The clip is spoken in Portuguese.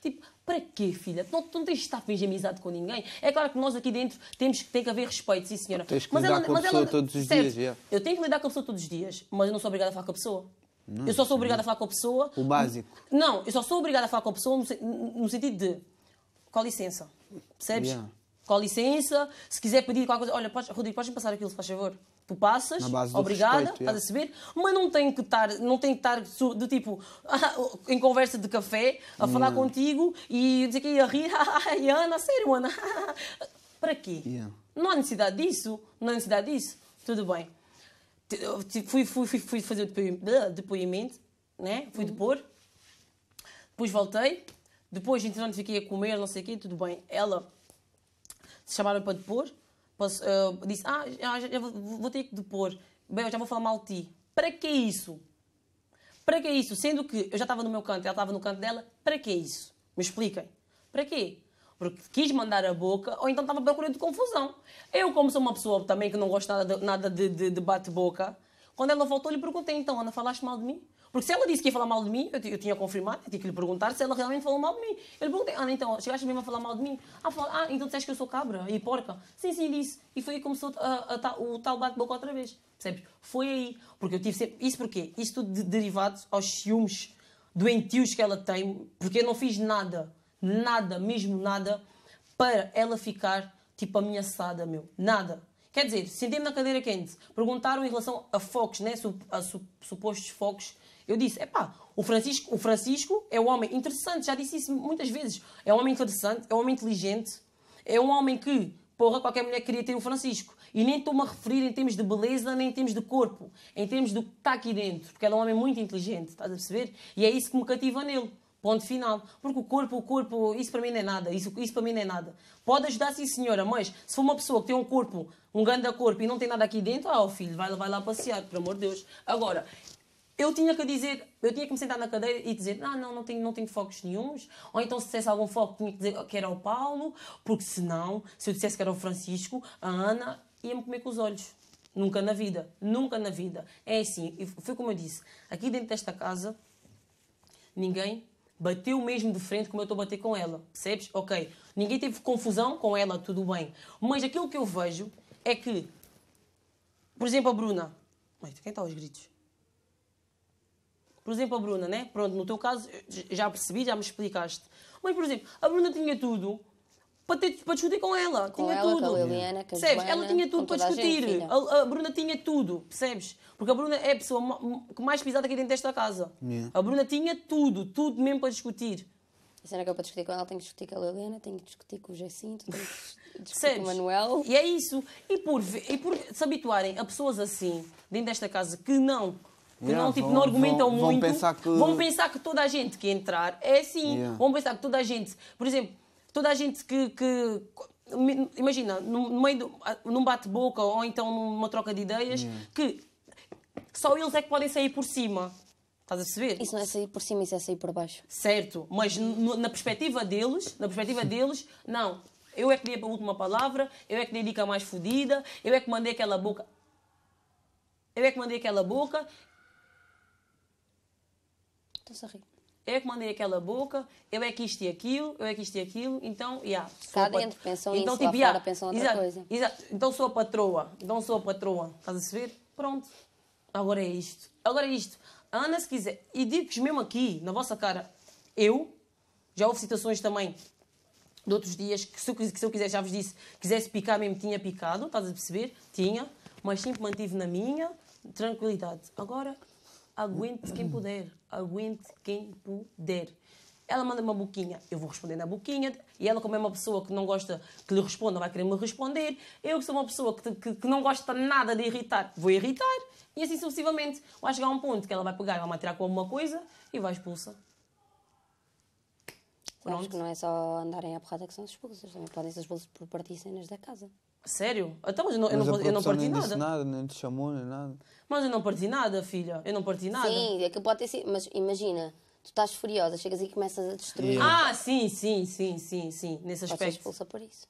Tipo, para quê, filha? Não, não tens de estar a fingir amizade com ninguém. É claro que nós aqui dentro temos tem que haver respeito, sim, senhora. Tens que mas lidar ela, com a pessoa ela, todos os certo, dias, yeah. Eu tenho que lidar com a pessoa todos os dias, mas eu não sou obrigada a falar com a pessoa. Não, eu só sou obrigada não. É a falar com a pessoa. O básico. Não, eu só sou obrigada a falar com a pessoa no, no sentido de. Com licença. Percebes? Yeah. Com licença. Se quiser pedir qualquer coisa. Olha, podes, Rodrigo, podes me passar aquilo, se faz favor tu passas, obrigada, respeito, estás a é. subir, mas não tem que estar, não tem que estar do tipo em conversa de café, a hum. falar yeah. contigo e dizer que ia rir, ah, ai Ana, sério, Ana, para quê? Yeah. Não há necessidade disso, não há necessidade disso, tudo bem. Fui, fui, fui, fui fazer o depoimento, né? fui uhum. depor, depois voltei, depois entretanto fiquei a comer, não sei o quê, tudo bem. Ela se chamaram para depor, Passou, uh, eh, disse: Ah, já, já vou, vou, ter que depor. Bem, eu já vou falar mal de ti. Para que isso? Para que isso? Sendo que eu já estava no meu canto, e ela estava no canto dela, para que isso? Me expliquem. Para quê? Porque quis mandar a boca ou então estava procurando confusão. Eu, como sou uma pessoa também que não gosto nada de, nada de, de, de bate-boca, quando ela voltou, lhe perguntei: Então, Ana, falaste mal de mim? Porque se ela disse que ia falar mal de mim, eu, eu tinha confirmado, eu tinha que lhe perguntar se ela realmente falou mal de mim. Eu lhe perguntei, Ana, ah, então, chegaste mesmo a falar mal de mim? Ah, falou, ah, então disseste que eu sou cabra e porca? Sim, sim, disse. E foi aí que começou a, a, a, o tal bate-boca outra vez. Percebes? Foi aí. Porque eu tive sempre. Isso porquê? Isso tudo de, derivado aos ciúmes doentios que ela tem, porque eu não fiz nada, nada, mesmo nada, para ela ficar tipo ameaçada, meu. Nada. Quer dizer, senti-me na cadeira quente. Perguntaram em relação a focos, né? a supostos focos. Eu disse, epá, o Francisco, o Francisco é um homem interessante, já disse isso muitas vezes. É um homem interessante, é um homem inteligente, é um homem que, porra, qualquer mulher queria ter o Francisco. E nem estou-me a referir em termos de beleza, nem em termos de corpo, em termos do que está aqui dentro, porque ele é um homem muito inteligente, estás a perceber? E é isso que me cativa nele. Ponto final. Porque o corpo, o corpo, isso para mim não é nada. Isso, isso para mim não é nada. Pode ajudar, sim, senhora, mas se for uma pessoa que tem um corpo um grande corpo e não tem nada aqui dentro, ah, o filho, vai, vai lá passear, pelo amor de Deus. Agora, eu tinha que dizer, eu tinha que me sentar na cadeira e dizer, não, não, não tenho, não tenho focos nenhums. Ou então, se dissesse algum foco, tinha que dizer que era o Paulo, porque senão, se eu dissesse que era o Francisco, a Ana, ia-me comer com os olhos. Nunca na vida, nunca na vida. É assim, e foi como eu disse, aqui dentro desta casa, ninguém bateu mesmo de frente como eu estou a bater com ela, percebes? Ok, ninguém teve confusão com ela, tudo bem. Mas aquilo que eu vejo é que, por exemplo, a Bruna. Mas quem está aos gritos? Por exemplo, a Bruna, né? Pronto, no teu caso já percebi, já me explicaste. Mas, por exemplo, a Bruna tinha tudo para, ter, para discutir com ela. Com tinha ela, tudo. Com a Liliana, com a percebes? Joana, ela tinha tudo para discutir. A, a, a, Bruna tinha tudo, percebes? Porque a Bruna é a pessoa que mais pisada aqui dentro desta casa. Yeah. A Bruna tinha tudo, tudo mesmo para discutir. A cena que eu para discutir com ela, tenho que discutir com a Helena tenho que discutir com o Jacinto, tenho que discutir com o Manuel. E é isso. E por, e por se habituarem a pessoas assim, dentro desta casa, que não que yeah, não, tipo, vão, não argumentam vão, muito, vão pensar, que... vão pensar que toda a gente que entrar é assim. Yeah. Vão pensar que toda a gente, por exemplo, toda a gente que. que imagina, no meio do, num bate-boca ou então numa troca de ideias, yeah. que só eles é que podem sair por cima. Estás a perceber? Isso não é sair por cima, isso é sair por baixo. Certo, mas na perspectiva deles, na perspectiva deles, não. Eu é que dei a última palavra, eu é que dei a dica mais fodida, eu é que mandei aquela boca. Eu é que mandei aquela boca. Estou a rir. Eu é que mandei aquela boca, eu é que isto e aquilo, eu é que isto e aquilo, então, yeah. Cá dentro pensão pensam então, isso, tipo, lá yeah, pensam outra coisa. então sou a patroa, então sou a patroa, estás a perceber? Pronto, agora é isto. Agora é isto. A Ana, se quiser, e digo-vos mesmo aqui, na vossa cara, eu, já houve citações também de outros dias que se eu, que se eu quiser, já vos disse, quisesse picar mesmo, tinha picado, estás a perceber? Tinha, mas sempre mantive na minha tranquilidade. Agora, aguente quem puder, aguente quem puder. Ela manda uma boquinha, eu vou responder na boquinha, e ela, como é uma pessoa que não gosta que lhe responda, vai querer me responder. Eu, que sou uma pessoa que, que, que não gosta nada de irritar, vou irritar. E assim sucessivamente. Vai chegar a um ponto que ela vai pegar, vai tirar com alguma coisa e vai expulsa. Pronto. Acho que não é só andarem à porrada que são expulsas, também podem ser expulsas por partir cenas da casa. Sério? Então, mas eu não, mas eu não, parti nem nada. Disse nada. Nem te chamou, nem nada. Mas eu não parti nada, filha. Eu não parti nada. Sim, é que pode ter sido. Mas imagina, tu estás furiosa, chegas e começas a destruir. Yeah. Ah, sim, sim, sim, sim, sim. Nesse aspecto. Pode ser expulsa por isso.